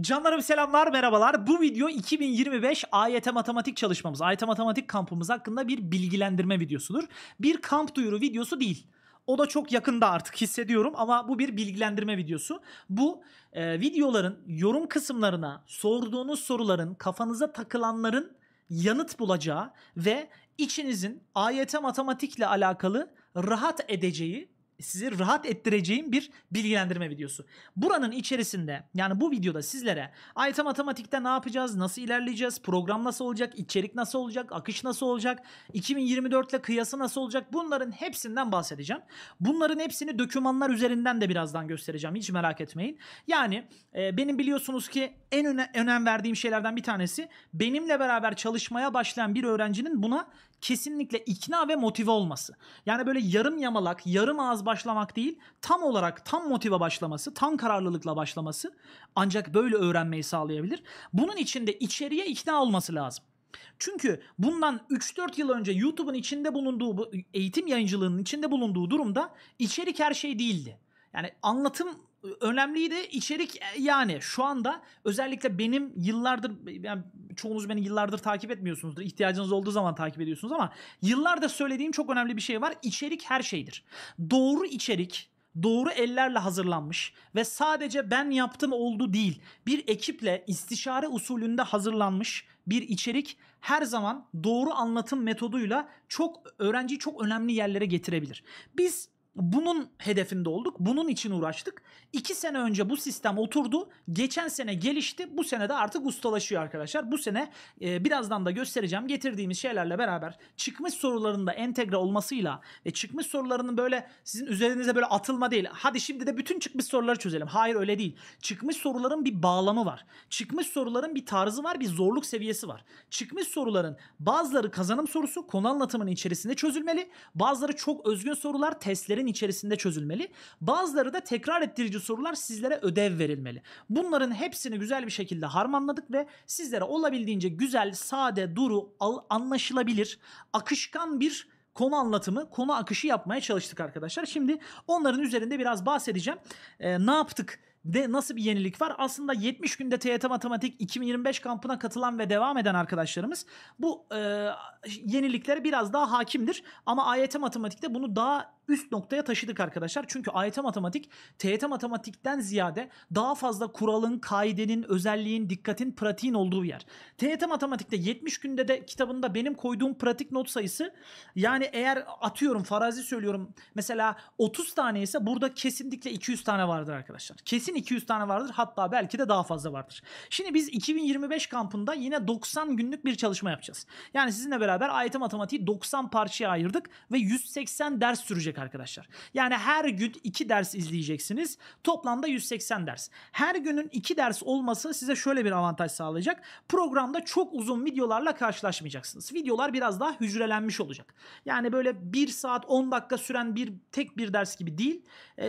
Canlarım selamlar, merhabalar. Bu video 2025 AYT matematik çalışmamız, AYT matematik kampımız hakkında bir bilgilendirme videosudur. Bir kamp duyuru videosu değil. O da çok yakında artık hissediyorum ama bu bir bilgilendirme videosu. Bu e, videoların yorum kısımlarına sorduğunuz soruların, kafanıza takılanların yanıt bulacağı ve içinizin AYT matematikle alakalı rahat edeceği sizi rahat ettireceğim bir bilgilendirme videosu. Buranın içerisinde yani bu videoda sizlere item matematikte ne yapacağız, nasıl ilerleyeceğiz, program nasıl olacak, içerik nasıl olacak, akış nasıl olacak, 2024 ile kıyası nasıl olacak bunların hepsinden bahsedeceğim. Bunların hepsini dokümanlar üzerinden de birazdan göstereceğim hiç merak etmeyin. Yani e, benim biliyorsunuz ki en öne, önem verdiğim şeylerden bir tanesi benimle beraber çalışmaya başlayan bir öğrencinin buna kesinlikle ikna ve motive olması. Yani böyle yarım yamalak, yarım ağız başlamak değil, tam olarak tam motive başlaması, tam kararlılıkla başlaması ancak böyle öğrenmeyi sağlayabilir. Bunun için de içeriye ikna olması lazım. Çünkü bundan 3-4 yıl önce YouTube'un içinde bulunduğu bu eğitim yayıncılığının içinde bulunduğu durumda içerik her şey değildi. Yani anlatım önemliydi. içerik e, yani şu anda özellikle benim yıllardır yani çoğunuz beni yıllardır takip etmiyorsunuzdur. İhtiyacınız olduğu zaman takip ediyorsunuz ama yıllarda söylediğim çok önemli bir şey var. İçerik her şeydir. Doğru içerik doğru ellerle hazırlanmış ve sadece ben yaptım oldu değil. Bir ekiple istişare usulünde hazırlanmış bir içerik her zaman doğru anlatım metoduyla çok öğrenciyi çok önemli yerlere getirebilir. Biz bunun hedefinde olduk. Bunun için uğraştık. İki sene önce bu sistem oturdu. Geçen sene gelişti. Bu sene de artık ustalaşıyor arkadaşlar. Bu sene e, birazdan da göstereceğim. Getirdiğimiz şeylerle beraber çıkmış soruların da entegre olmasıyla ve çıkmış sorularının böyle sizin üzerinize böyle atılma değil. Hadi şimdi de bütün çıkmış soruları çözelim. Hayır öyle değil. Çıkmış soruların bir bağlamı var. Çıkmış soruların bir tarzı var. Bir zorluk seviyesi var. Çıkmış soruların bazıları kazanım sorusu konu anlatımının içerisinde çözülmeli. Bazıları çok özgün sorular testlerin ödevlerin içerisinde çözülmeli. Bazıları da tekrar ettirici sorular sizlere ödev verilmeli. Bunların hepsini güzel bir şekilde harmanladık ve sizlere olabildiğince güzel, sade, duru, anlaşılabilir, akışkan bir konu anlatımı, konu akışı yapmaya çalıştık arkadaşlar. Şimdi onların üzerinde biraz bahsedeceğim. Ee, ne yaptık? de nasıl bir yenilik var? Aslında 70 günde TYT Matematik 2025 kampına katılan ve devam eden arkadaşlarımız bu e, yeniliklere biraz daha hakimdir. Ama AYT Matematik'te bunu daha üst noktaya taşıdık arkadaşlar. Çünkü AYT e matematik TYT matematikten ziyade daha fazla kuralın, kaidenin, özelliğin, dikkatin, pratiğin olduğu yer. TYT matematikte 70 günde de kitabında benim koyduğum pratik not sayısı yani eğer atıyorum farazi söylüyorum mesela 30 tane ise burada kesinlikle 200 tane vardır arkadaşlar. Kesin 200 tane vardır hatta belki de daha fazla vardır. Şimdi biz 2025 kampında yine 90 günlük bir çalışma yapacağız. Yani sizinle beraber AYT e matematiği 90 parçaya ayırdık ve 180 ders sürecek sürecek arkadaşlar. Yani her gün 2 ders izleyeceksiniz. Toplamda 180 ders. Her günün 2 ders olması size şöyle bir avantaj sağlayacak. Programda çok uzun videolarla karşılaşmayacaksınız. Videolar biraz daha hücrelenmiş olacak. Yani böyle 1 saat 10 dakika süren bir tek bir ders gibi değil.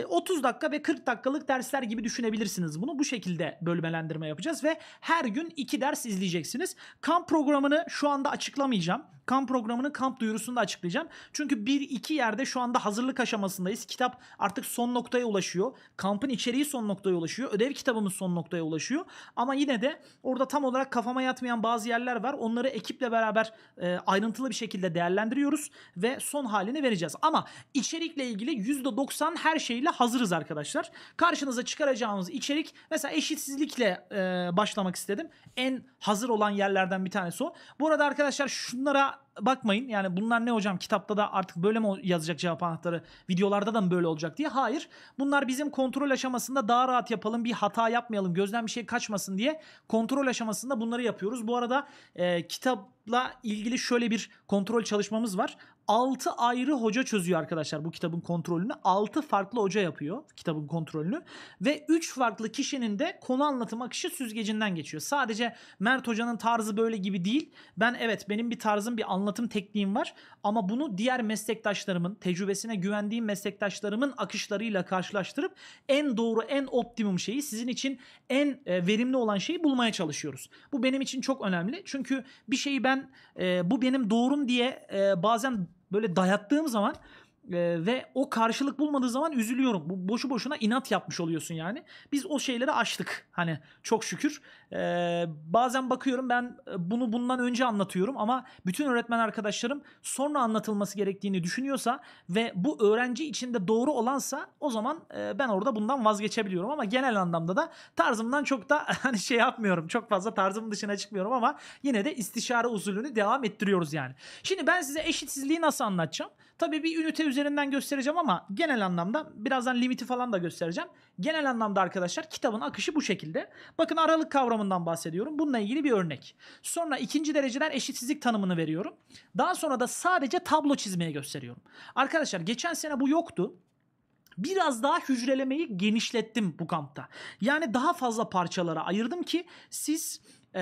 30 e, dakika ve 40 dakikalık dersler gibi düşünebilirsiniz bunu. Bu şekilde bölmelendirme yapacağız ve her gün 2 ders izleyeceksiniz. Kamp programını şu anda açıklamayacağım. Kamp programının kamp duyurusunu da açıklayacağım. Çünkü 1-2 yerde şu anda hazır hazırlık aşamasındayız. Kitap artık son noktaya ulaşıyor. Kampın içeriği son noktaya ulaşıyor. Ödev kitabımız son noktaya ulaşıyor. Ama yine de orada tam olarak kafama yatmayan bazı yerler var. Onları ekiple beraber e, ayrıntılı bir şekilde değerlendiriyoruz ve son halini vereceğiz. Ama içerikle ilgili %90 her şeyle hazırız arkadaşlar. Karşınıza çıkaracağımız içerik mesela eşitsizlikle e, başlamak istedim. En hazır olan yerlerden bir tanesi o. Bu arada arkadaşlar şunlara bakmayın yani bunlar ne hocam kitapta da artık böyle mi yazacak cevap anahtarı videolarda da mı böyle olacak diye. Hayır bunlar bizim kontrol aşamasında daha rahat yapalım bir hata yapmayalım gözden bir şey kaçmasın diye kontrol aşamasında bunları yapıyoruz. Bu arada e, kitapla ilgili şöyle bir kontrol çalışmamız var. 6 ayrı hoca çözüyor arkadaşlar bu kitabın kontrolünü. 6 farklı hoca yapıyor kitabın kontrolünü. Ve 3 farklı kişinin de konu anlatım akışı süzgecinden geçiyor. Sadece Mert Hoca'nın tarzı böyle gibi değil. Ben evet benim bir tarzım bir anlatım tekniğim var. Ama bunu diğer meslektaşlarımın, tecrübesine güvendiğim meslektaşlarımın akışlarıyla karşılaştırıp en doğru, en optimum şeyi sizin için en e, verimli olan şeyi bulmaya çalışıyoruz. Bu benim için çok önemli. Çünkü bir şeyi ben e, bu benim doğrum diye e, bazen böyle dayattığım zaman ve o karşılık bulmadığı zaman üzülüyorum. Bu boşu boşuna inat yapmış oluyorsun yani. Biz o şeyleri açtık. hani çok şükür. Ee, bazen bakıyorum ben e, bunu bundan önce anlatıyorum ama bütün öğretmen arkadaşlarım sonra anlatılması gerektiğini düşünüyorsa ve bu öğrenci içinde doğru olansa o zaman e, ben orada bundan vazgeçebiliyorum ama genel anlamda da tarzımdan çok da hani şey yapmıyorum. Çok fazla tarzım dışına çıkmıyorum ama yine de istişare usulünü devam ettiriyoruz yani. Şimdi ben size eşitsizliği nasıl anlatacağım? Tabii bir ünite üzerinden göstereceğim ama genel anlamda birazdan limiti falan da göstereceğim. Genel anlamda arkadaşlar kitabın akışı bu şekilde. Bakın aralık kavramından bahsediyorum. Bununla ilgili bir örnek. Sonra ikinci dereceler eşitsizlik tanımını veriyorum. Daha sonra da sadece tablo çizmeye gösteriyorum. Arkadaşlar geçen sene bu yoktu biraz daha hücrelemeyi genişlettim bu kampta. Yani daha fazla parçalara ayırdım ki siz e,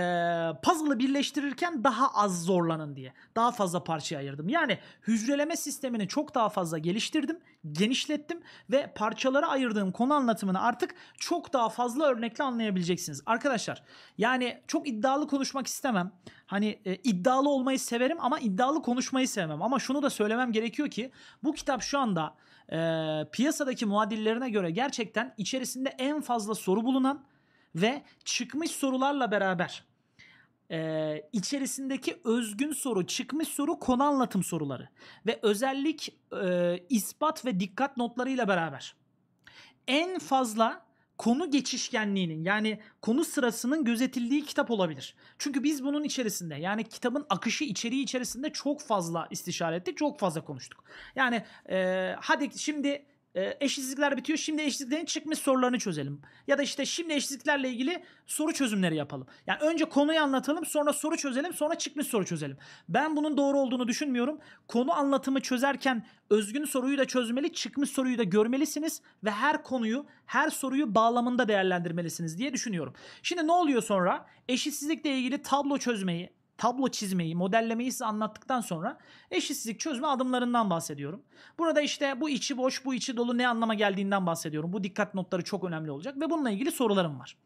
puzzle'ı birleştirirken daha az zorlanın diye. Daha fazla parçaya ayırdım. Yani hücreleme sistemini çok daha fazla geliştirdim, genişlettim ve parçalara ayırdığım konu anlatımını artık çok daha fazla örnekle anlayabileceksiniz. Arkadaşlar yani çok iddialı konuşmak istemem. Hani e, iddialı olmayı severim ama iddialı konuşmayı sevmem. Ama şunu da söylemem gerekiyor ki bu kitap şu anda e, piyasadaki muadillerine göre gerçekten içerisinde en fazla soru bulunan ve çıkmış sorularla beraber e, içerisindeki özgün soru, çıkmış soru, konu anlatım soruları ve özellik e, ispat ve dikkat notlarıyla beraber en fazla konu geçişkenliğinin yani konu sırasının gözetildiği kitap olabilir. Çünkü biz bunun içerisinde yani kitabın akışı içeriği içerisinde çok fazla istişare ettik, çok fazla konuştuk. Yani e, hadi şimdi e, eşitsizlikler bitiyor. Şimdi eşitsizliklerin çıkmış sorularını çözelim. Ya da işte şimdi eşitsizliklerle ilgili soru çözümleri yapalım. Yani önce konuyu anlatalım, sonra soru çözelim, sonra çıkmış soru çözelim. Ben bunun doğru olduğunu düşünmüyorum. Konu anlatımı çözerken özgün soruyu da çözmeli, çıkmış soruyu da görmelisiniz ve her konuyu, her soruyu bağlamında değerlendirmelisiniz diye düşünüyorum. Şimdi ne oluyor sonra? Eşitsizlikle ilgili tablo çözmeyi tablo çizmeyi, modellemeyi size anlattıktan sonra eşitsizlik çözme adımlarından bahsediyorum. Burada işte bu içi boş, bu içi dolu ne anlama geldiğinden bahsediyorum. Bu dikkat notları çok önemli olacak ve bununla ilgili sorularım var.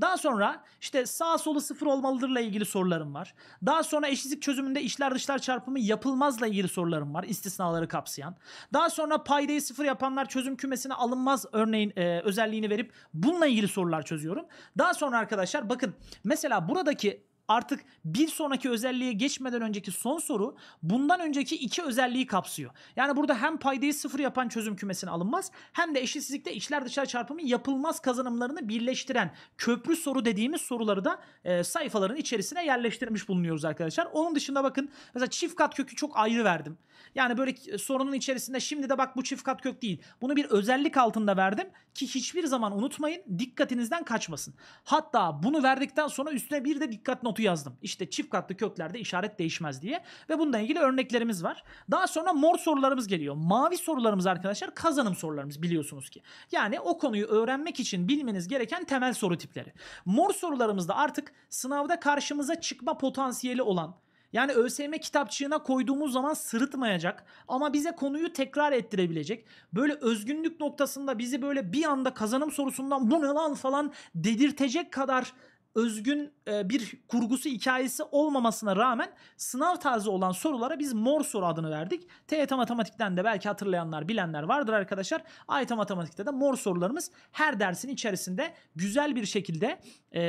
Daha sonra işte sağ solu sıfır olmalıdırla ilgili sorularım var. Daha sonra eşitsizlik çözümünde içler dışlar çarpımı yapılmazla ilgili sorularım var istisnaları kapsayan. Daha sonra paydayı sıfır yapanlar çözüm kümesine alınmaz örneğin e, özelliğini verip bununla ilgili sorular çözüyorum. Daha sonra arkadaşlar bakın mesela buradaki Artık bir sonraki özelliğe geçmeden önceki son soru bundan önceki iki özelliği kapsıyor. Yani burada hem paydayı sıfır yapan çözüm kümesine alınmaz hem de eşitsizlikte içler dışlar çarpımı yapılmaz kazanımlarını birleştiren köprü soru dediğimiz soruları da e, sayfaların içerisine yerleştirmiş bulunuyoruz arkadaşlar. Onun dışında bakın mesela çift kat kökü çok ayrı verdim. Yani böyle e, sorunun içerisinde şimdi de bak bu çift kat kök değil. Bunu bir özellik altında verdim ki hiçbir zaman unutmayın dikkatinizden kaçmasın. Hatta bunu verdikten sonra üstüne bir de dikkat notu notu yazdım. İşte çift katlı köklerde işaret değişmez diye. Ve bununla ilgili örneklerimiz var. Daha sonra mor sorularımız geliyor. Mavi sorularımız arkadaşlar kazanım sorularımız biliyorsunuz ki. Yani o konuyu öğrenmek için bilmeniz gereken temel soru tipleri. Mor sorularımızda artık sınavda karşımıza çıkma potansiyeli olan yani ÖSYM kitapçığına koyduğumuz zaman sırıtmayacak ama bize konuyu tekrar ettirebilecek. Böyle özgünlük noktasında bizi böyle bir anda kazanım sorusundan bu ne lan falan dedirtecek kadar özgün e, bir kurgusu hikayesi olmamasına rağmen sınav tarzı olan sorulara biz mor soru adını verdik. TYT e Matematik'ten de belki hatırlayanlar bilenler vardır arkadaşlar. AYT e Matematik'te de mor sorularımız her dersin içerisinde güzel bir şekilde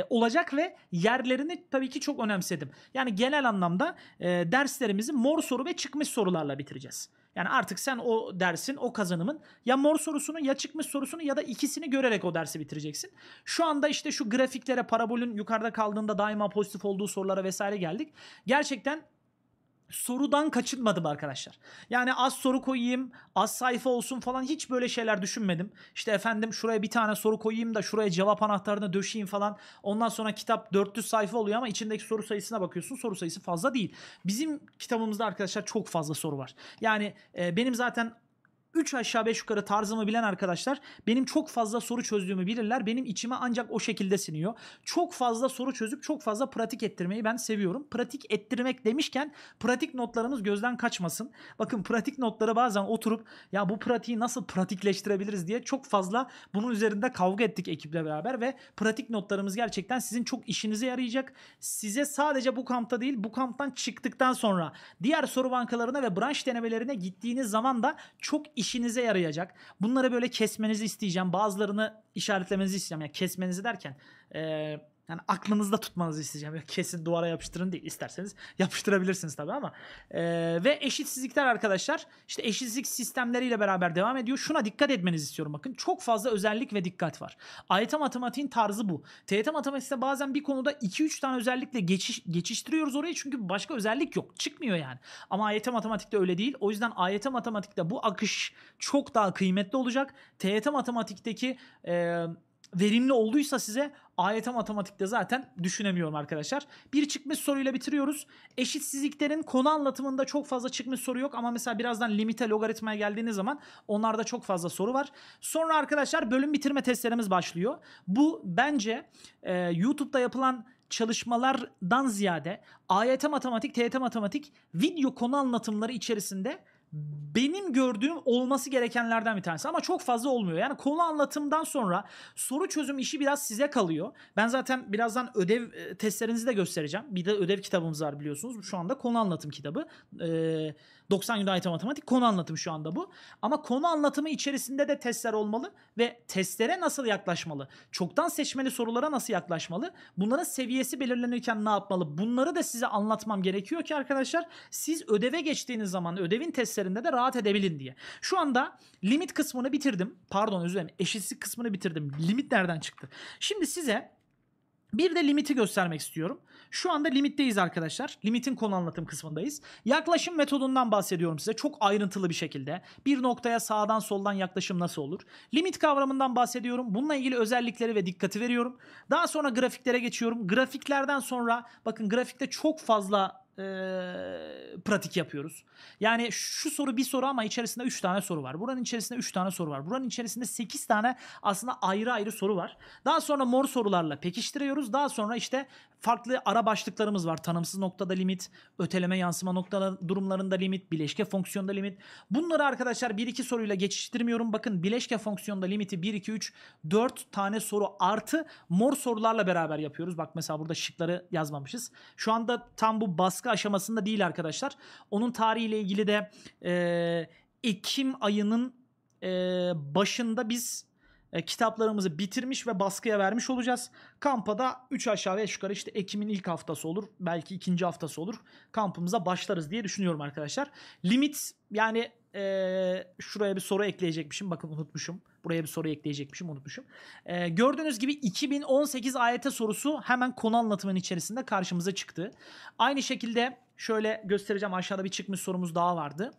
olacak ve yerlerini tabii ki çok önemsedim. Yani genel anlamda derslerimizi mor soru ve çıkmış sorularla bitireceğiz. Yani artık sen o dersin, o kazanımın ya mor sorusunu ya çıkmış sorusunu ya da ikisini görerek o dersi bitireceksin. Şu anda işte şu grafiklere, parabolün yukarıda kaldığında daima pozitif olduğu sorulara vesaire geldik. Gerçekten sorudan kaçınmadım arkadaşlar. Yani az soru koyayım, az sayfa olsun falan hiç böyle şeyler düşünmedim. İşte efendim şuraya bir tane soru koyayım da şuraya cevap anahtarını döşeyim falan. Ondan sonra kitap 400 sayfa oluyor ama içindeki soru sayısına bakıyorsun. Soru sayısı fazla değil. Bizim kitabımızda arkadaşlar çok fazla soru var. Yani e, benim zaten 3 aşağı 5 yukarı tarzımı bilen arkadaşlar benim çok fazla soru çözdüğümü bilirler. Benim içime ancak o şekilde siniyor. Çok fazla soru çözüp çok fazla pratik ettirmeyi ben seviyorum. Pratik ettirmek demişken pratik notlarımız gözden kaçmasın. Bakın pratik notlara bazen oturup ya bu pratiği nasıl pratikleştirebiliriz diye çok fazla bunun üzerinde kavga ettik ekiple beraber ve pratik notlarımız gerçekten sizin çok işinize yarayacak. Size sadece bu kampta değil bu kamptan çıktıktan sonra diğer soru bankalarına ve branş denemelerine gittiğiniz zaman da çok işinize yarayacak. Bunları böyle kesmenizi isteyeceğim. Bazılarını işaretlemenizi isteyeceğim. Yani kesmenizi derken e, yani aklınızda tutmanızı isteyeceğim. kesin duvara yapıştırın değil. İsterseniz yapıştırabilirsiniz tabii ama. Ee, ve eşitsizlikler arkadaşlar işte eşitsizlik sistemleriyle beraber devam ediyor. Şuna dikkat etmenizi istiyorum bakın. Çok fazla özellik ve dikkat var. AYT matematiğin tarzı bu. TYT matematikte bazen bir konuda 2-3 tane özellikle geçiş, geçiştiriyoruz orayı çünkü başka özellik yok. Çıkmıyor yani. Ama AYT matematikte öyle değil. O yüzden AYT matematikte bu akış çok daha kıymetli olacak. TYT matematikteki eee verimli olduysa size AYT matematikte zaten düşünemiyorum arkadaşlar. Bir çıkmış soruyla bitiriyoruz. Eşitsizliklerin konu anlatımında çok fazla çıkmış soru yok ama mesela birazdan limite logaritmaya geldiğiniz zaman onlarda çok fazla soru var. Sonra arkadaşlar bölüm bitirme testlerimiz başlıyor. Bu bence e, YouTube'da yapılan çalışmalardan ziyade AYT matematik, TYT matematik video konu anlatımları içerisinde benim gördüğüm olması gerekenlerden bir tanesi ama çok fazla olmuyor. Yani konu anlatımdan sonra soru çözüm işi biraz size kalıyor. Ben zaten birazdan ödev e, testlerinizi de göstereceğim. Bir de ödev kitabımız var biliyorsunuz. Şu anda konu anlatım kitabı. Eee 90 gün IT matematik konu anlatımı şu anda bu. Ama konu anlatımı içerisinde de testler olmalı ve testlere nasıl yaklaşmalı? Çoktan seçmeli sorulara nasıl yaklaşmalı? Bunların seviyesi belirlenirken ne yapmalı? Bunları da size anlatmam gerekiyor ki arkadaşlar siz ödeve geçtiğiniz zaman ödevin testlerinde de rahat edebilin diye. Şu anda limit kısmını bitirdim. Pardon özür dilerim. Eşitsizlik kısmını bitirdim. Limit nereden çıktı? Şimdi size bir de limiti göstermek istiyorum. Şu anda limitteyiz arkadaşlar. Limitin konu anlatım kısmındayız. Yaklaşım metodundan bahsediyorum size. Çok ayrıntılı bir şekilde. Bir noktaya sağdan soldan yaklaşım nasıl olur? Limit kavramından bahsediyorum. Bununla ilgili özellikleri ve dikkati veriyorum. Daha sonra grafiklere geçiyorum. Grafiklerden sonra bakın grafikte çok fazla e, pratik yapıyoruz. Yani şu soru bir soru ama içerisinde 3 tane soru var. Buranın içerisinde 3 tane soru var. Buranın içerisinde 8 tane aslında ayrı ayrı soru var. Daha sonra mor sorularla pekiştiriyoruz. Daha sonra işte farklı ara başlıklarımız var. Tanımsız noktada limit, öteleme yansıma noktalar durumlarında limit, bileşke fonksiyonda limit. Bunları arkadaşlar 1-2 soruyla geçiştirmiyorum. Bakın bileşke fonksiyonda limiti 1-2-3 4 tane soru artı mor sorularla beraber yapıyoruz. Bak mesela burada şıkları yazmamışız. Şu anda tam bu baskı baskı aşamasında değil arkadaşlar. Onun tarihiyle ilgili de e, Ekim ayının e, başında biz e, kitaplarımızı bitirmiş ve baskıya vermiş olacağız. Kampa da 3 aşağı 5 yukarı işte Ekim'in ilk haftası olur. Belki ikinci haftası olur. Kampımıza başlarız diye düşünüyorum arkadaşlar. Limit yani e, şuraya bir soru ekleyecekmişim. Bakın unutmuşum. Buraya bir soru ekleyecekmişim unutmuşum. E, gördüğünüz gibi 2018 ayete sorusu hemen konu anlatımın içerisinde karşımıza çıktı. Aynı şekilde şöyle göstereceğim aşağıda bir çıkmış sorumuz daha vardı.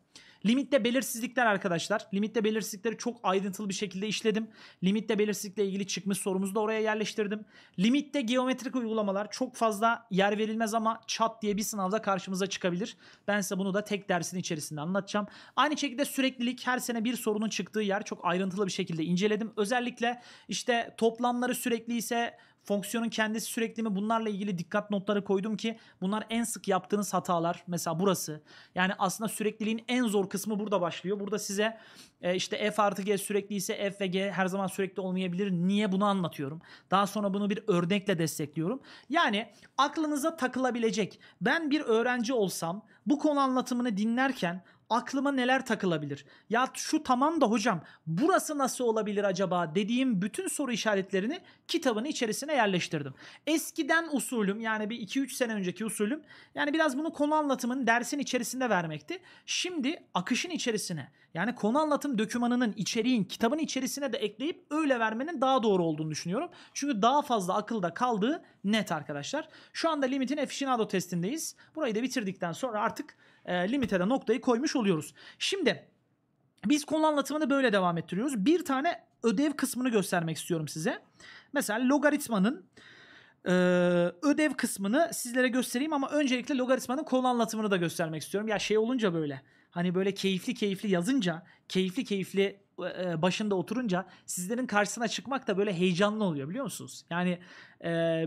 Limitte belirsizlikler arkadaşlar. Limitte belirsizlikleri çok ayrıntılı bir şekilde işledim. Limitte belirsizlikle ilgili çıkmış sorumuzu da oraya yerleştirdim. Limitte geometrik uygulamalar çok fazla yer verilmez ama çat diye bir sınavda karşımıza çıkabilir. Ben size bunu da tek dersin içerisinde anlatacağım. Aynı şekilde süreklilik her sene bir sorunun çıktığı yer çok ayrıntılı bir şekilde inceledim. Özellikle işte toplamları sürekli ise Fonksiyonun kendisi sürekli mi? Bunlarla ilgili dikkat notları koydum ki bunlar en sık yaptığınız hatalar. Mesela burası. Yani aslında sürekliliğin en zor kısmı burada başlıyor. Burada size e, işte f artı g sürekli ise f ve g her zaman sürekli olmayabilir. Niye bunu anlatıyorum? Daha sonra bunu bir örnekle destekliyorum. Yani aklınıza takılabilecek. Ben bir öğrenci olsam bu konu anlatımını dinlerken aklıma neler takılabilir? Ya şu tamam da hocam burası nasıl olabilir acaba dediğim bütün soru işaretlerini kitabın içerisine yerleştirdim. Eskiden usulüm yani bir 2-3 sene önceki usulüm yani biraz bunu konu anlatımın dersin içerisinde vermekti. Şimdi akışın içerisine yani konu anlatım dökümanının içeriğin kitabın içerisine de ekleyip öyle vermenin daha doğru olduğunu düşünüyorum. Çünkü daha fazla akılda kaldığı net arkadaşlar. Şu anda limitin aficionado testindeyiz. Burayı da bitirdikten sonra artık e, limite noktayı koymuş oluyoruz. Şimdi biz konu anlatımını böyle devam ettiriyoruz. Bir tane ödev kısmını göstermek istiyorum size. Mesela logaritmanın e, ödev kısmını sizlere göstereyim ama öncelikle logaritmanın konu anlatımını da göstermek istiyorum. Ya şey olunca böyle hani böyle keyifli keyifli yazınca, keyifli keyifli e, başında oturunca sizlerin karşısına çıkmak da böyle heyecanlı oluyor biliyor musunuz? Yani e,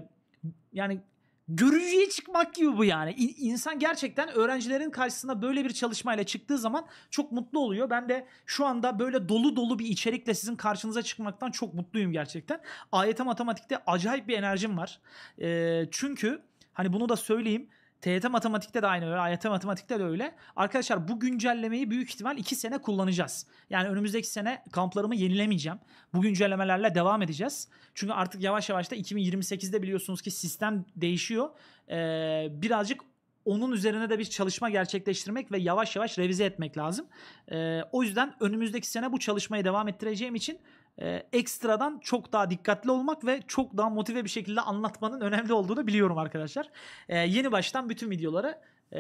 yani görücüye çıkmak gibi bu yani. İ- insan gerçekten öğrencilerin karşısına böyle bir çalışmayla çıktığı zaman çok mutlu oluyor. Ben de şu anda böyle dolu dolu bir içerikle sizin karşınıza çıkmaktan çok mutluyum gerçekten. AYT matematikte acayip bir enerjim var. E, çünkü hani bunu da söyleyeyim TYT matematikte de aynı öyle. AYT matematikte de öyle. Arkadaşlar bu güncellemeyi büyük ihtimal 2 sene kullanacağız. Yani önümüzdeki sene kamplarımı yenilemeyeceğim. Bu güncellemelerle devam edeceğiz. Çünkü artık yavaş yavaş da 2028'de biliyorsunuz ki sistem değişiyor. Ee, birazcık onun üzerine de bir çalışma gerçekleştirmek ve yavaş yavaş revize etmek lazım. Ee, o yüzden önümüzdeki sene bu çalışmayı devam ettireceğim için e, ekstradan çok daha dikkatli olmak ve çok daha motive bir şekilde anlatmanın önemli olduğunu biliyorum arkadaşlar. E, yeni baştan bütün videoları e,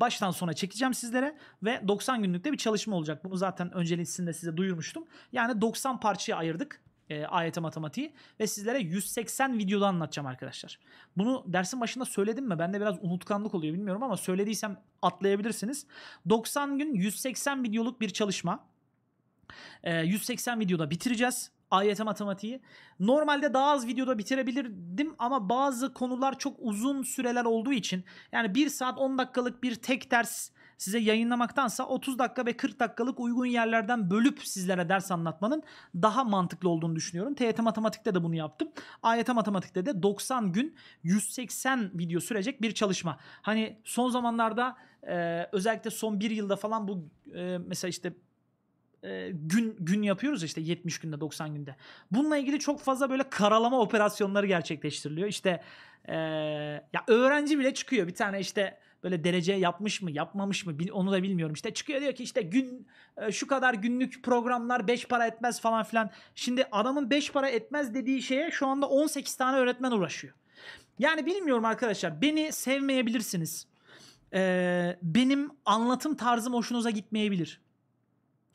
baştan sona çekeceğim sizlere ve 90 günlükte bir çalışma olacak. Bunu zaten öncelisinde size duyurmuştum. Yani 90 parçaya ayırdık e, AYT matematiği ve sizlere 180 videoda anlatacağım arkadaşlar. Bunu dersin başında söyledim mi? Bende biraz unutkanlık oluyor bilmiyorum ama söylediysem atlayabilirsiniz. 90 gün 180 videoluk bir çalışma. E, ee, 180 videoda bitireceğiz. AYT matematiği. Normalde daha az videoda bitirebilirdim ama bazı konular çok uzun süreler olduğu için yani 1 saat 10 dakikalık bir tek ders size yayınlamaktansa 30 dakika ve 40 dakikalık uygun yerlerden bölüp sizlere ders anlatmanın daha mantıklı olduğunu düşünüyorum. TYT Matematik'te de bunu yaptım. AYT Matematik'te de 90 gün 180 video sürecek bir çalışma. Hani son zamanlarda e, özellikle son bir yılda falan bu e, mesela işte gün gün yapıyoruz işte 70 günde 90 günde. Bununla ilgili çok fazla böyle karalama operasyonları gerçekleştiriliyor. İşte e, ya öğrenci bile çıkıyor bir tane işte böyle derece yapmış mı yapmamış mı onu da bilmiyorum. İşte çıkıyor diyor ki işte gün şu kadar günlük programlar 5 para etmez falan filan. Şimdi adamın 5 para etmez dediği şeye şu anda 18 tane öğretmen uğraşıyor. Yani bilmiyorum arkadaşlar beni sevmeyebilirsiniz. Ee, benim anlatım tarzım hoşunuza gitmeyebilir.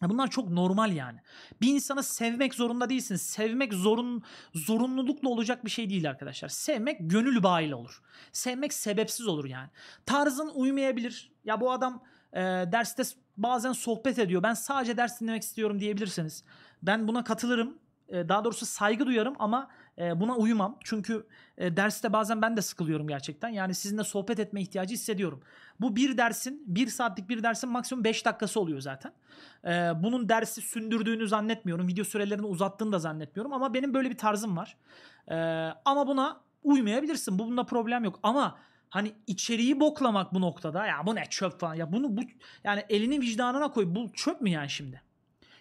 Bunlar çok normal yani. Bir insanı sevmek zorunda değilsin. Sevmek zorun zorunlulukla olacak bir şey değil arkadaşlar. Sevmek gönül bağıyla olur. Sevmek sebepsiz olur yani. Tarzın uymayabilir. Ya bu adam e, derste bazen sohbet ediyor. Ben sadece ders dinlemek istiyorum diyebilirsiniz. Ben buna katılırım. E, daha doğrusu saygı duyarım ama e, buna uyumam. Çünkü e, derste bazen ben de sıkılıyorum gerçekten. Yani sizinle sohbet etme ihtiyacı hissediyorum. Bu bir dersin, bir saatlik bir dersin maksimum 5 dakikası oluyor zaten. E, bunun dersi sündürdüğünü zannetmiyorum. Video sürelerini uzattığını da zannetmiyorum. Ama benim böyle bir tarzım var. E, ama buna uymayabilirsin. Bu, bunda problem yok. Ama hani içeriği boklamak bu noktada ya bu ne çöp falan ya bunu bu yani elini vicdanına koy bu çöp mü yani şimdi?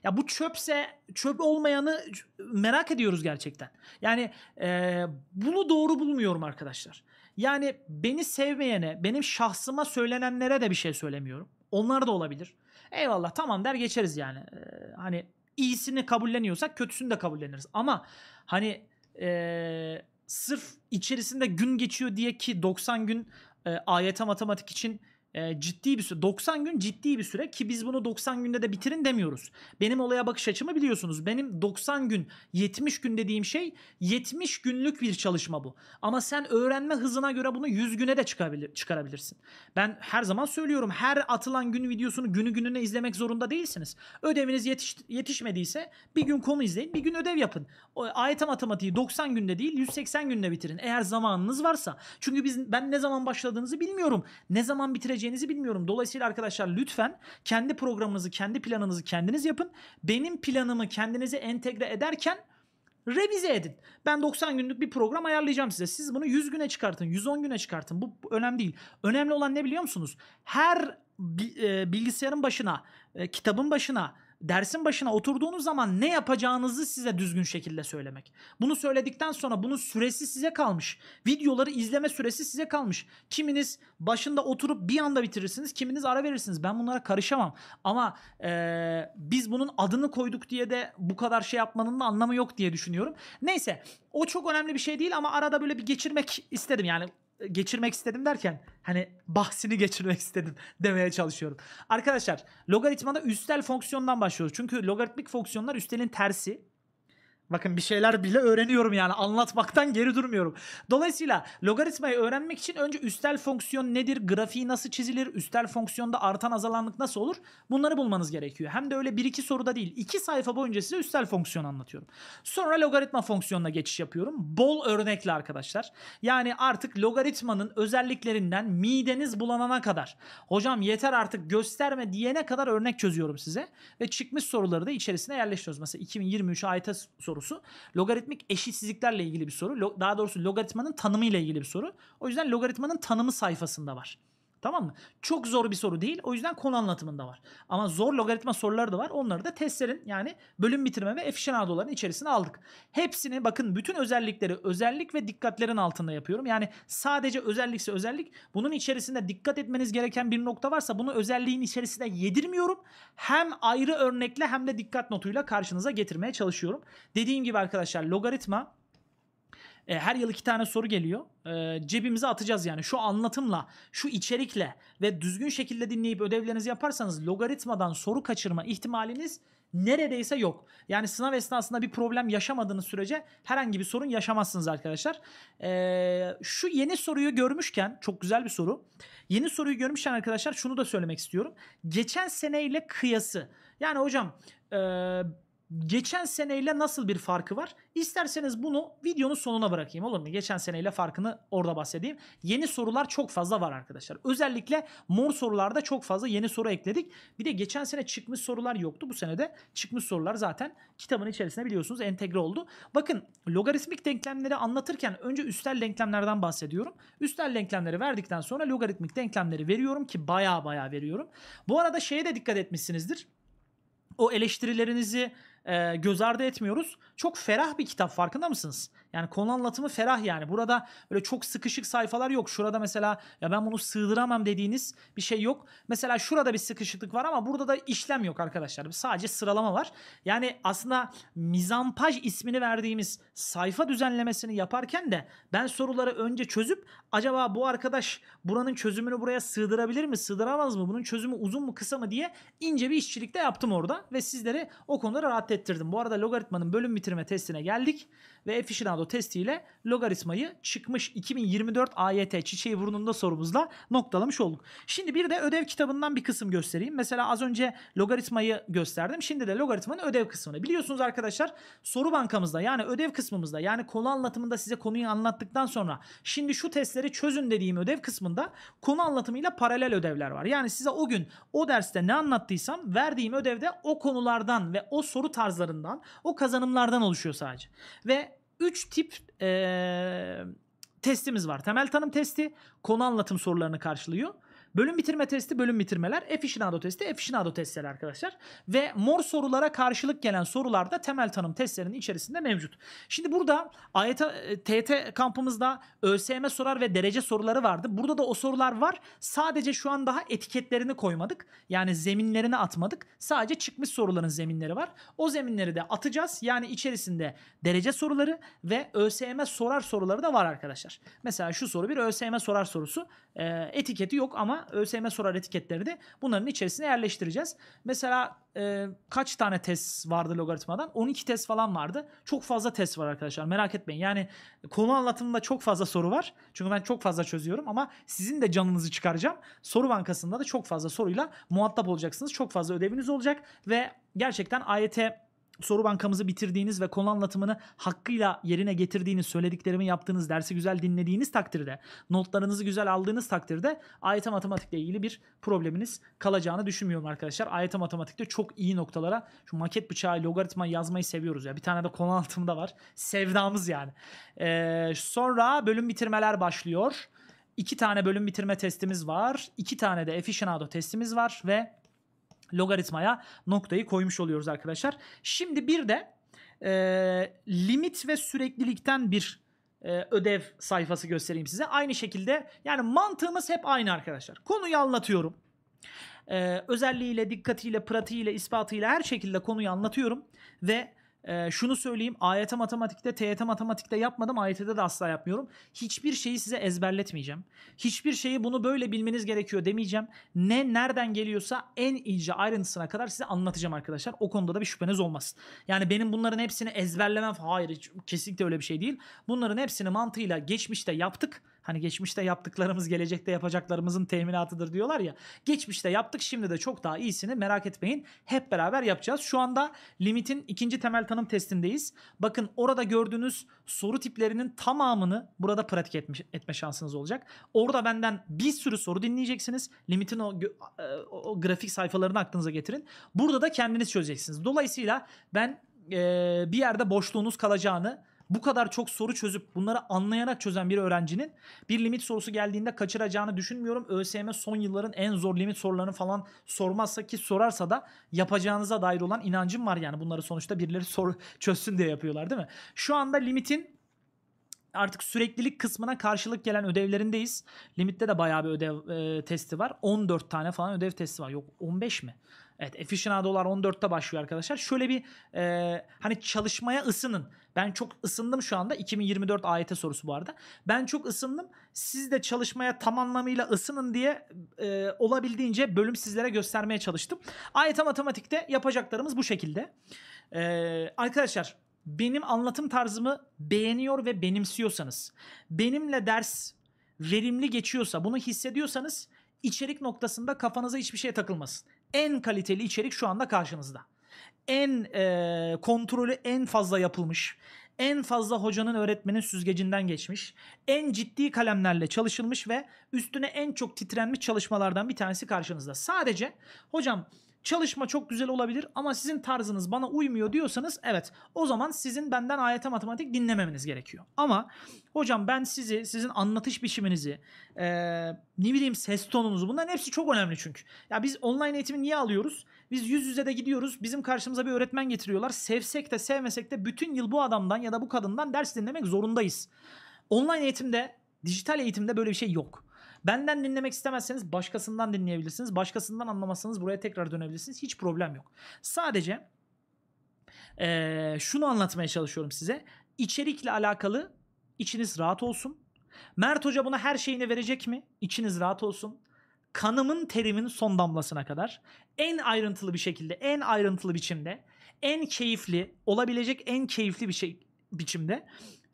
Ya bu çöpse çöp olmayanı merak ediyoruz gerçekten. Yani e, bunu doğru bulmuyorum arkadaşlar. Yani beni sevmeyene, benim şahsıma söylenenlere de bir şey söylemiyorum. Onlar da olabilir. Eyvallah tamam der geçeriz yani. Ee, hani iyisini kabulleniyorsak kötüsünü de kabulleniriz. Ama hani e, sırf içerisinde gün geçiyor diye ki 90 gün e, AYT matematik için e, ciddi bir süre 90 gün ciddi bir süre ki biz bunu 90 günde de bitirin demiyoruz. Benim olaya bakış açımı biliyorsunuz. Benim 90 gün 70 gün dediğim şey 70 günlük bir çalışma bu. Ama sen öğrenme hızına göre bunu 100 güne de çıkabilir, çıkarabilirsin. Ben her zaman söylüyorum her atılan gün videosunu günü gününe izlemek zorunda değilsiniz. Ödeviniz yetiş, yetişmediyse bir gün konu izleyin bir gün ödev yapın. O, ayet matematiği 90 günde değil 180 günde bitirin eğer zamanınız varsa. Çünkü biz ben ne zaman başladığınızı bilmiyorum. Ne zaman bitireceğim yapabileceğinizi bilmiyorum. Dolayısıyla arkadaşlar lütfen kendi programınızı, kendi planınızı kendiniz yapın. Benim planımı kendinize entegre ederken revize edin. Ben 90 günlük bir program ayarlayacağım size. Siz bunu 100 güne çıkartın, 110 güne çıkartın. Bu önemli değil. Önemli olan ne biliyor musunuz? Her e, bilgisayarın başına, e, kitabın başına, dersin başına oturduğunuz zaman ne yapacağınızı size düzgün şekilde söylemek. Bunu söyledikten sonra bunun süresi size kalmış. Videoları izleme süresi size kalmış. Kiminiz başında oturup bir anda bitirirsiniz, kiminiz ara verirsiniz. Ben bunlara karışamam. Ama ee, biz bunun adını koyduk diye de bu kadar şey yapmanın da anlamı yok diye düşünüyorum. Neyse o çok önemli bir şey değil ama arada böyle bir geçirmek istedim. Yani geçirmek istedim derken hani bahsini geçirmek istedim demeye çalışıyorum. Arkadaşlar logaritmada üstel fonksiyondan başlıyoruz. Çünkü logaritmik fonksiyonlar üstelin tersi. Bakın bir şeyler bile öğreniyorum yani anlatmaktan geri durmuyorum. Dolayısıyla logaritmayı öğrenmek için önce üstel fonksiyon nedir, grafiği nasıl çizilir, üstel fonksiyonda artan azalanlık nasıl olur bunları bulmanız gerekiyor. Hem de öyle bir iki soruda değil iki sayfa boyunca size üstel fonksiyon anlatıyorum. Sonra logaritma fonksiyonuna geçiş yapıyorum. Bol örnekle arkadaşlar. Yani artık logaritmanın özelliklerinden mideniz bulanana kadar hocam yeter artık gösterme diyene kadar örnek çözüyorum size. Ve çıkmış soruları da içerisine yerleştiriyoruz. Mesela 2023 AYT sorusu sorusu. Logaritmik eşitsizliklerle ilgili bir soru. Daha doğrusu logaritmanın tanımı ile ilgili bir soru. O yüzden logaritmanın tanımı sayfasında var. Tamam mı? Çok zor bir soru değil. O yüzden konu anlatımında var. Ama zor logaritma soruları da var. Onları da testlerin yani bölüm bitirme ve efişenadoların içerisine aldık. Hepsini bakın bütün özellikleri özellik ve dikkatlerin altında yapıyorum. Yani sadece özellikse özellik. Bunun içerisinde dikkat etmeniz gereken bir nokta varsa bunu özelliğin içerisine yedirmiyorum. Hem ayrı örnekle hem de dikkat notuyla karşınıza getirmeye çalışıyorum. Dediğim gibi arkadaşlar logaritma e, her yıl iki tane soru geliyor. E, cebimize atacağız yani. Şu anlatımla, şu içerikle ve düzgün şekilde dinleyip ödevlerinizi yaparsanız logaritmadan soru kaçırma ihtimaliniz neredeyse yok. Yani sınav esnasında bir problem yaşamadığınız sürece herhangi bir sorun yaşamazsınız arkadaşlar. Ee, şu yeni soruyu görmüşken çok güzel bir soru. Yeni soruyu görmüşken arkadaşlar şunu da söylemek istiyorum. Geçen seneyle kıyası. Yani hocam e, geçen seneyle nasıl bir farkı var? İsterseniz bunu videonun sonuna bırakayım olur mu? Geçen seneyle farkını orada bahsedeyim. Yeni sorular çok fazla var arkadaşlar. Özellikle mor sorularda çok fazla yeni soru ekledik. Bir de geçen sene çıkmış sorular yoktu. Bu sene de çıkmış sorular zaten kitabın içerisinde biliyorsunuz entegre oldu. Bakın logaritmik denklemleri anlatırken önce üstel denklemlerden bahsediyorum. Üstel denklemleri verdikten sonra logaritmik denklemleri veriyorum ki baya baya veriyorum. Bu arada şeye de dikkat etmişsinizdir. O eleştirilerinizi e, göz ardı etmiyoruz. Çok ferah bir kitap farkında mısınız? Yani konu anlatımı ferah yani. Burada böyle çok sıkışık sayfalar yok. Şurada mesela ya ben bunu sığdıramam dediğiniz bir şey yok. Mesela şurada bir sıkışıklık var ama burada da işlem yok arkadaşlar. Sadece sıralama var. Yani aslında mizampaj ismini verdiğimiz sayfa düzenlemesini yaparken de ben soruları önce çözüp acaba bu arkadaş buranın çözümünü buraya sığdırabilir mi, sığdıramaz mı? Bunun çözümü uzun mu, kısa mı diye ince bir işçilikte yaptım orada ve sizleri o konuda rahat ettirdim. Bu arada logaritmanın bölüm bitirme testine geldik ve Efficienado testiyle logaritmayı çıkmış 2024 AYT çiçeği burnunda sorumuzla noktalamış olduk. Şimdi bir de ödev kitabından bir kısım göstereyim. Mesela az önce logaritmayı gösterdim. Şimdi de logaritmanın ödev kısmını. Biliyorsunuz arkadaşlar soru bankamızda yani ödev kısmımızda yani konu anlatımında size konuyu anlattıktan sonra şimdi şu testleri çözün dediğim ödev kısmında konu anlatımıyla paralel ödevler var. Yani size o gün o derste ne anlattıysam verdiğim ödevde o konulardan ve o soru tarzlarından o kazanımlardan oluşuyor sadece. Ve 3 tip e, testimiz var. Temel tanım testi konu anlatım sorularını karşılıyor. Bölüm bitirme testi bölüm bitirmeler. Efişinado testi efişinado testleri arkadaşlar. Ve mor sorulara karşılık gelen sorularda temel tanım testlerinin içerisinde mevcut. Şimdi burada AYT, TYT e, kampımızda ÖSM sorar ve derece soruları vardı. Burada da o sorular var. Sadece şu an daha etiketlerini koymadık. Yani zeminlerini atmadık. Sadece çıkmış soruların zeminleri var. O zeminleri de atacağız. Yani içerisinde derece soruları ve ÖSM sorar soruları da var arkadaşlar. Mesela şu soru bir ÖSM sorar sorusu. E, etiketi yok ama ÖSYM sorar etiketleri de bunların içerisine yerleştireceğiz. Mesela e, kaç tane test vardı logaritmadan? 12 test falan vardı. Çok fazla test var arkadaşlar merak etmeyin. Yani konu anlatımında çok fazla soru var. Çünkü ben çok fazla çözüyorum ama sizin de canınızı çıkaracağım. Soru bankasında da çok fazla soruyla muhatap olacaksınız. Çok fazla ödeviniz olacak ve gerçekten AYT soru bankamızı bitirdiğiniz ve konu anlatımını hakkıyla yerine getirdiğiniz, söylediklerimi yaptığınız, dersi güzel dinlediğiniz takdirde, notlarınızı güzel aldığınız takdirde AYT matematikle ilgili bir probleminiz kalacağını düşünmüyorum arkadaşlar. AYT matematikte çok iyi noktalara şu maket bıçağı logaritma yazmayı seviyoruz ya. Bir tane de konu anlatımda var. Sevdamız yani. Ee, sonra bölüm bitirmeler başlıyor. İki tane bölüm bitirme testimiz var. iki tane de aficionado testimiz var ve logaritmaya noktayı koymuş oluyoruz arkadaşlar. Şimdi bir de e, limit ve süreklilikten bir e, ödev sayfası göstereyim size. Aynı şekilde yani mantığımız hep aynı arkadaşlar. Konuyu anlatıyorum. E, özelliğiyle, dikkatiyle, pratiğiyle, ispatıyla her şekilde konuyu anlatıyorum ve e, şunu söyleyeyim AYT matematikte, TYT matematikte yapmadım. AYT'de de asla yapmıyorum. Hiçbir şeyi size ezberletmeyeceğim. Hiçbir şeyi bunu böyle bilmeniz gerekiyor demeyeceğim. Ne nereden geliyorsa en ince ayrıntısına kadar size anlatacağım arkadaşlar. O konuda da bir şüpheniz olmasın. Yani benim bunların hepsini ezberlemem hayır kesinlikle öyle bir şey değil. Bunların hepsini mantığıyla geçmişte yaptık Hani geçmişte yaptıklarımız gelecekte yapacaklarımızın teminatıdır diyorlar ya. Geçmişte yaptık şimdi de çok daha iyisini merak etmeyin. Hep beraber yapacağız. Şu anda limitin ikinci temel tanım testindeyiz. Bakın orada gördüğünüz soru tiplerinin tamamını burada pratik etmiş, etme şansınız olacak. Orada benden bir sürü soru dinleyeceksiniz. Limitin o, e, o, o grafik sayfalarını aklınıza getirin. Burada da kendiniz çözeceksiniz. Dolayısıyla ben e, bir yerde boşluğunuz kalacağını bu kadar çok soru çözüp bunları anlayarak çözen bir öğrencinin bir limit sorusu geldiğinde kaçıracağını düşünmüyorum. ÖSYM son yılların en zor limit sorularını falan sormazsa ki sorarsa da yapacağınıza dair olan inancım var yani. Bunları sonuçta birileri sor, çözsün diye yapıyorlar değil mi? Şu anda limitin artık süreklilik kısmına karşılık gelen ödevlerindeyiz. Limitte de bayağı bir ödev e, testi var. 14 tane falan ödev testi var. Yok 15 mi? Evet aficionadolar 14'te başlıyor arkadaşlar. Şöyle bir e, hani çalışmaya ısının. Ben çok ısındım şu anda. 2024 AYT sorusu bu arada. Ben çok ısındım. Siz de çalışmaya tam anlamıyla ısının diye e, olabildiğince bölüm sizlere göstermeye çalıştım. AYT matematikte yapacaklarımız bu şekilde. E, arkadaşlar benim anlatım tarzımı beğeniyor ve benimsiyorsanız, benimle ders verimli geçiyorsa, bunu hissediyorsanız içerik noktasında kafanıza hiçbir şey takılmasın en kaliteli içerik şu anda karşınızda. En e, kontrolü en fazla yapılmış, en fazla hocanın öğretmenin süzgecinden geçmiş, en ciddi kalemlerle çalışılmış ve üstüne en çok titrenmiş çalışmalardan bir tanesi karşınızda. Sadece hocam Çalışma çok güzel olabilir ama sizin tarzınız bana uymuyor diyorsanız evet o zaman sizin benden AYT matematik dinlememeniz gerekiyor. Ama hocam ben sizi, sizin anlatış biçiminizi, ee, ne bileyim ses tonunuzu bunların hepsi çok önemli çünkü. Ya biz online eğitimi niye alıyoruz? Biz yüz yüze de gidiyoruz. Bizim karşımıza bir öğretmen getiriyorlar. Sevsek de sevmesek de bütün yıl bu adamdan ya da bu kadından ders dinlemek zorundayız. Online eğitimde, dijital eğitimde böyle bir şey yok. Benden dinlemek istemezseniz başkasından dinleyebilirsiniz. Başkasından anlamazsanız buraya tekrar dönebilirsiniz. Hiç problem yok. Sadece ee, şunu anlatmaya çalışıyorum size. İçerikle alakalı içiniz rahat olsun. Mert Hoca buna her şeyini verecek mi? İçiniz rahat olsun. Kanımın terimin son damlasına kadar en ayrıntılı bir şekilde, en ayrıntılı biçimde, en keyifli, olabilecek en keyifli bir şey biçimde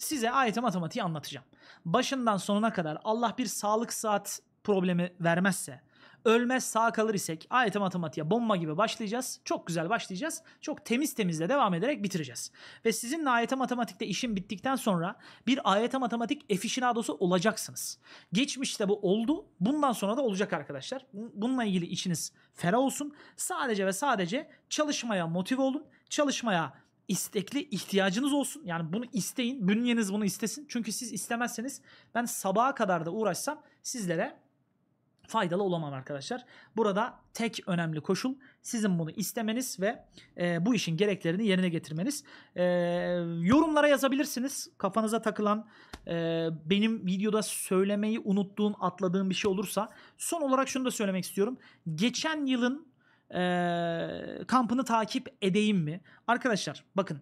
size ayete matematiği anlatacağım. Başından sonuna kadar Allah bir sağlık saat problemi vermezse, ölmez sağ kalır isek ayete matematiğe bomba gibi başlayacağız. Çok güzel başlayacağız. Çok temiz temizle devam ederek bitireceğiz. Ve sizin ayete matematikte işim bittikten sonra bir ayete matematik efişinadosu olacaksınız. Geçmişte bu oldu. Bundan sonra da olacak arkadaşlar. Bununla ilgili içiniz ferah olsun. Sadece ve sadece çalışmaya motive olun. Çalışmaya istekli ihtiyacınız olsun. Yani bunu isteyin. Bünyeniz bunu istesin. Çünkü siz istemezseniz ben sabaha kadar da uğraşsam sizlere faydalı olamam arkadaşlar. Burada tek önemli koşul sizin bunu istemeniz ve e, bu işin gereklerini yerine getirmeniz. E, yorumlara yazabilirsiniz. Kafanıza takılan e, benim videoda söylemeyi unuttuğum, atladığım bir şey olursa. Son olarak şunu da söylemek istiyorum. Geçen yılın e, kampını takip edeyim mi? Arkadaşlar bakın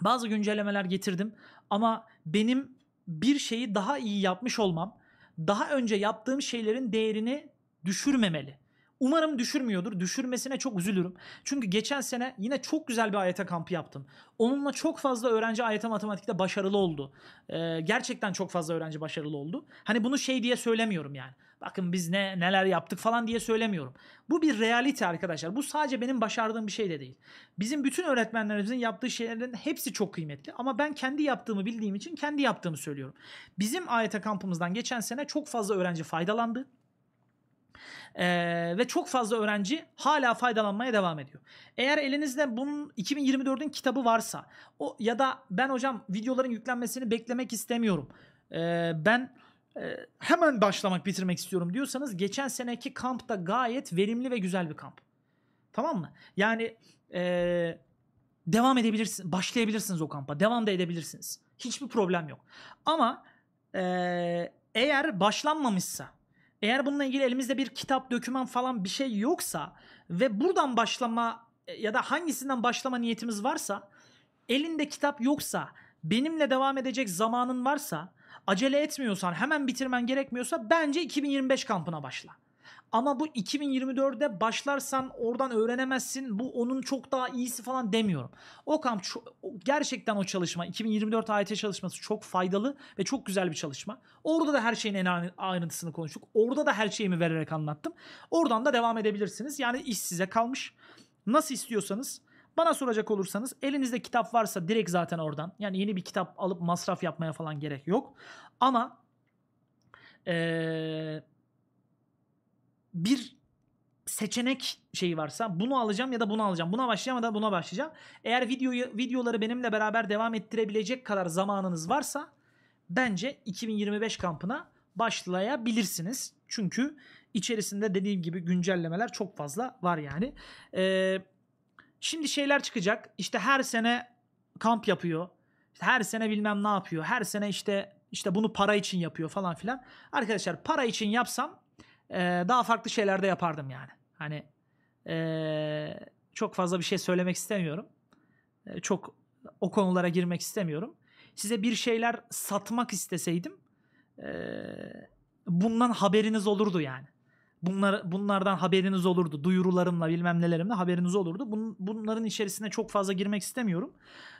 bazı güncellemeler getirdim ama benim bir şeyi daha iyi yapmış olmam daha önce yaptığım şeylerin değerini düşürmemeli. Umarım düşürmüyordur. Düşürmesine çok üzülürüm. Çünkü geçen sene yine çok güzel bir AYT kampı yaptım. Onunla çok fazla öğrenci AYT matematikte başarılı oldu. Ee, gerçekten çok fazla öğrenci başarılı oldu. Hani bunu şey diye söylemiyorum yani. Bakın biz ne neler yaptık falan diye söylemiyorum. Bu bir realite arkadaşlar. Bu sadece benim başardığım bir şey de değil. Bizim bütün öğretmenlerimizin yaptığı şeylerin hepsi çok kıymetli. Ama ben kendi yaptığımı bildiğim için kendi yaptığımı söylüyorum. Bizim AYT kampımızdan geçen sene çok fazla öğrenci faydalandı. Ee, ve çok fazla öğrenci hala faydalanmaya devam ediyor. Eğer elinizde bunun 2024'ün kitabı varsa o ya da ben hocam videoların yüklenmesini beklemek istemiyorum. Ee, ben e, hemen başlamak bitirmek istiyorum diyorsanız geçen seneki kamp da gayet verimli ve güzel bir kamp. Tamam mı? Yani e, devam edebilirsin, başlayabilirsiniz o kampa. Devam da edebilirsiniz. Hiçbir problem yok. Ama e, eğer başlanmamışsa eğer bununla ilgili elimizde bir kitap, döküman falan bir şey yoksa ve buradan başlama e, ya da hangisinden başlama niyetimiz varsa, elinde kitap yoksa, benimle devam edecek zamanın varsa, acele etmiyorsan, hemen bitirmen gerekmiyorsa bence 2025 kampına başla. Ama bu 2024'de başlarsan oradan öğrenemezsin. Bu onun çok daha iyisi falan demiyorum. Okam gerçekten o çalışma 2024 AYT çalışması çok faydalı ve çok güzel bir çalışma. Orada da her şeyin en ayrıntısını konuştuk. Orada da her şeyimi vererek anlattım. Oradan da devam edebilirsiniz. Yani iş size kalmış. Nasıl istiyorsanız bana soracak olursanız elinizde kitap varsa direkt zaten oradan. Yani yeni bir kitap alıp masraf yapmaya falan gerek yok. Ama eee bir seçenek şeyi varsa bunu alacağım ya da bunu alacağım. Buna başlayacağım ya da buna başlayacağım. Eğer videoyu videoları benimle beraber devam ettirebilecek kadar zamanınız varsa bence 2025 kampına başlayabilirsiniz. Çünkü içerisinde dediğim gibi güncellemeler çok fazla var yani. Ee, şimdi şeyler çıkacak. İşte her sene kamp yapıyor. İşte her sene bilmem ne yapıyor. Her sene işte işte bunu para için yapıyor falan filan. Arkadaşlar para için yapsam e, daha farklı şeyler de yapardım yani. Hani e, çok fazla bir şey söylemek istemiyorum. E, çok o konulara girmek istemiyorum. Size bir şeyler satmak isteseydim e, bundan haberiniz olurdu yani. Bunlar, bunlardan haberiniz olurdu. Duyurularımla bilmem nelerimle haberiniz olurdu. Bun, bunların içerisine çok fazla girmek istemiyorum.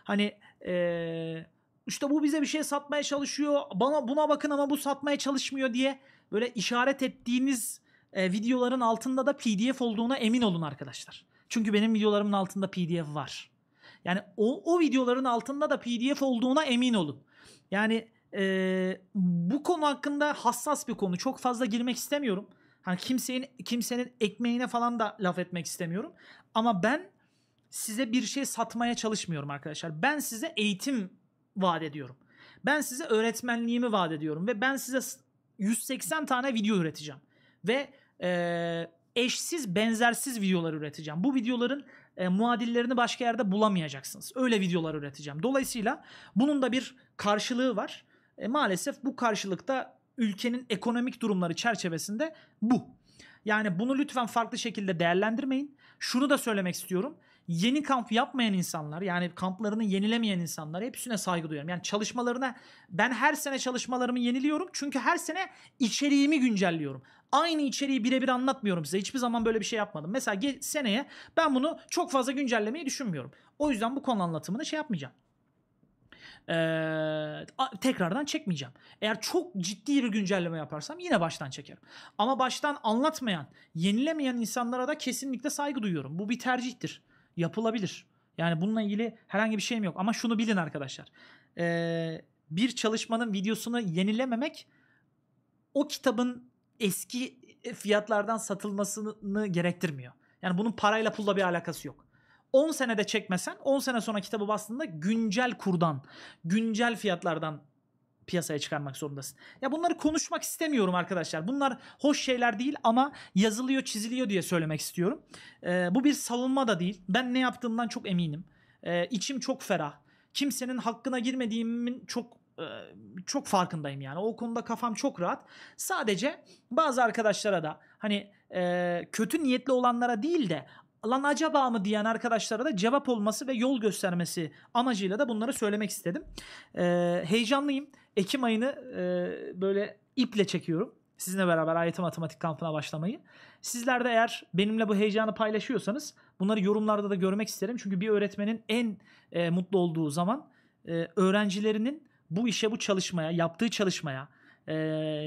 Hani eee işte bu bize bir şey satmaya çalışıyor. Bana buna bakın ama bu satmaya çalışmıyor diye böyle işaret ettiğiniz e, videoların altında da PDF olduğuna emin olun arkadaşlar. Çünkü benim videolarımın altında PDF var. Yani o, o videoların altında da PDF olduğuna emin olun. Yani e, bu konu hakkında hassas bir konu. Çok fazla girmek istemiyorum. Hani kimsenin kimsenin ekmeğine falan da laf etmek istemiyorum. Ama ben size bir şey satmaya çalışmıyorum arkadaşlar. Ben size eğitim vaat ediyorum. Ben size öğretmenliğimi vaat ediyorum ve ben size 180 tane video üreteceğim. Ve e, eşsiz, benzersiz videolar üreteceğim. Bu videoların e, muadillerini başka yerde bulamayacaksınız. Öyle videolar üreteceğim. Dolayısıyla bunun da bir karşılığı var. E, maalesef bu karşılıkta ülkenin ekonomik durumları çerçevesinde bu. Yani bunu lütfen farklı şekilde değerlendirmeyin. Şunu da söylemek istiyorum yeni kamp yapmayan insanlar yani kamplarını yenilemeyen insanlar hepsine saygı duyuyorum. Yani çalışmalarına ben her sene çalışmalarımı yeniliyorum çünkü her sene içeriğimi güncelliyorum. Aynı içeriği birebir anlatmıyorum size. Hiçbir zaman böyle bir şey yapmadım. Mesela seneye ben bunu çok fazla güncellemeyi düşünmüyorum. O yüzden bu konu anlatımını şey yapmayacağım ee, tekrardan çekmeyeceğim. Eğer çok ciddi bir güncelleme yaparsam yine baştan çekerim. Ama baştan anlatmayan, yenilemeyen insanlara da kesinlikle saygı duyuyorum. Bu bir tercihtir yapılabilir. Yani bununla ilgili herhangi bir şeyim yok. Ama şunu bilin arkadaşlar. Ee, bir çalışmanın videosunu yenilememek o kitabın eski fiyatlardan satılmasını gerektirmiyor. Yani bunun parayla pulla bir alakası yok. 10 senede çekmesen 10 sene sonra kitabı bastığında güncel kurdan, güncel fiyatlardan piyasaya çıkarmak zorundasın. Ya bunları konuşmak istemiyorum arkadaşlar. Bunlar hoş şeyler değil ama yazılıyor çiziliyor diye söylemek istiyorum. E, bu bir savunma da değil. Ben ne yaptığımdan çok eminim. E, içim çok ferah. Kimsenin hakkına girmediğimin çok e, çok farkındayım yani. O konuda kafam çok rahat. Sadece bazı arkadaşlara da hani e, kötü niyetli olanlara değil de lan acaba mı diyen arkadaşlara da cevap olması ve yol göstermesi amacıyla da bunları söylemek istedim. E, heyecanlıyım. Ekim ayını e, böyle iple çekiyorum. Sizinle beraber AYT Matematik kampına başlamayı. Sizler de eğer benimle bu heyecanı paylaşıyorsanız bunları yorumlarda da görmek isterim. Çünkü bir öğretmenin en e, mutlu olduğu zaman e, öğrencilerinin bu işe, bu çalışmaya, yaptığı çalışmaya e,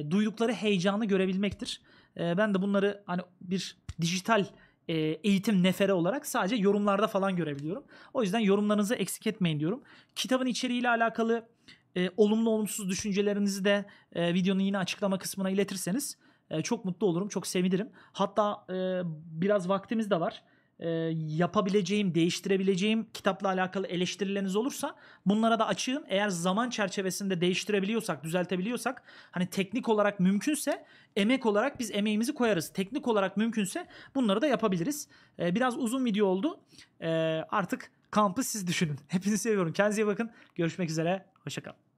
duydukları heyecanı görebilmektir. E, ben de bunları hani bir dijital e, eğitim nefere olarak sadece yorumlarda falan görebiliyorum. O yüzden yorumlarınızı eksik etmeyin diyorum. Kitabın içeriğiyle alakalı e, olumlu olumsuz düşüncelerinizi de e, videonun yine açıklama kısmına iletirseniz e, çok mutlu olurum, çok sevinirim. Hatta e, biraz vaktimiz de var e, yapabileceğim, değiştirebileceğim kitapla alakalı eleştirileriniz olursa bunlara da açığım. Eğer zaman çerçevesinde değiştirebiliyorsak, düzeltebiliyorsak hani teknik olarak mümkünse emek olarak biz emeğimizi koyarız. Teknik olarak mümkünse bunları da yapabiliriz. E, biraz uzun video oldu. E, artık kampı siz düşünün. Hepinizi seviyorum. Kendinize iyi bakın. Görüşmek üzere. Hoşçakalın.